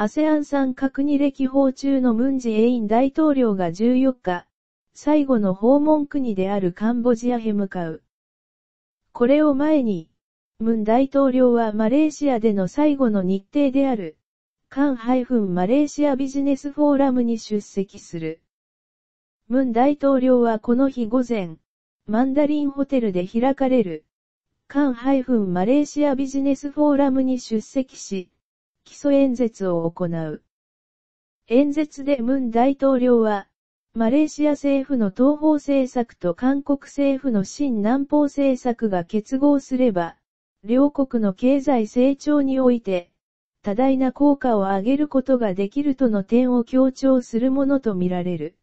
ASEAN 参画に歴訪中のムンジェイン大統領が14日、最後の訪問国であるカンボジアへ向かう。これを前に、ムン大統領はマレーシアでの最後の日程である、カンマレーシアビジネスフォーラムに出席する。ムン大統領はこの日午前、マンダリンホテルで開かれる、カンマレーシアビジネスフォーラムに出席し、基礎演説を行う。演説でムン大統領は、マレーシア政府の東方政策と韓国政府の新南方政策が結合すれば、両国の経済成長において、多大な効果を上げることができるとの点を強調するものとみられる。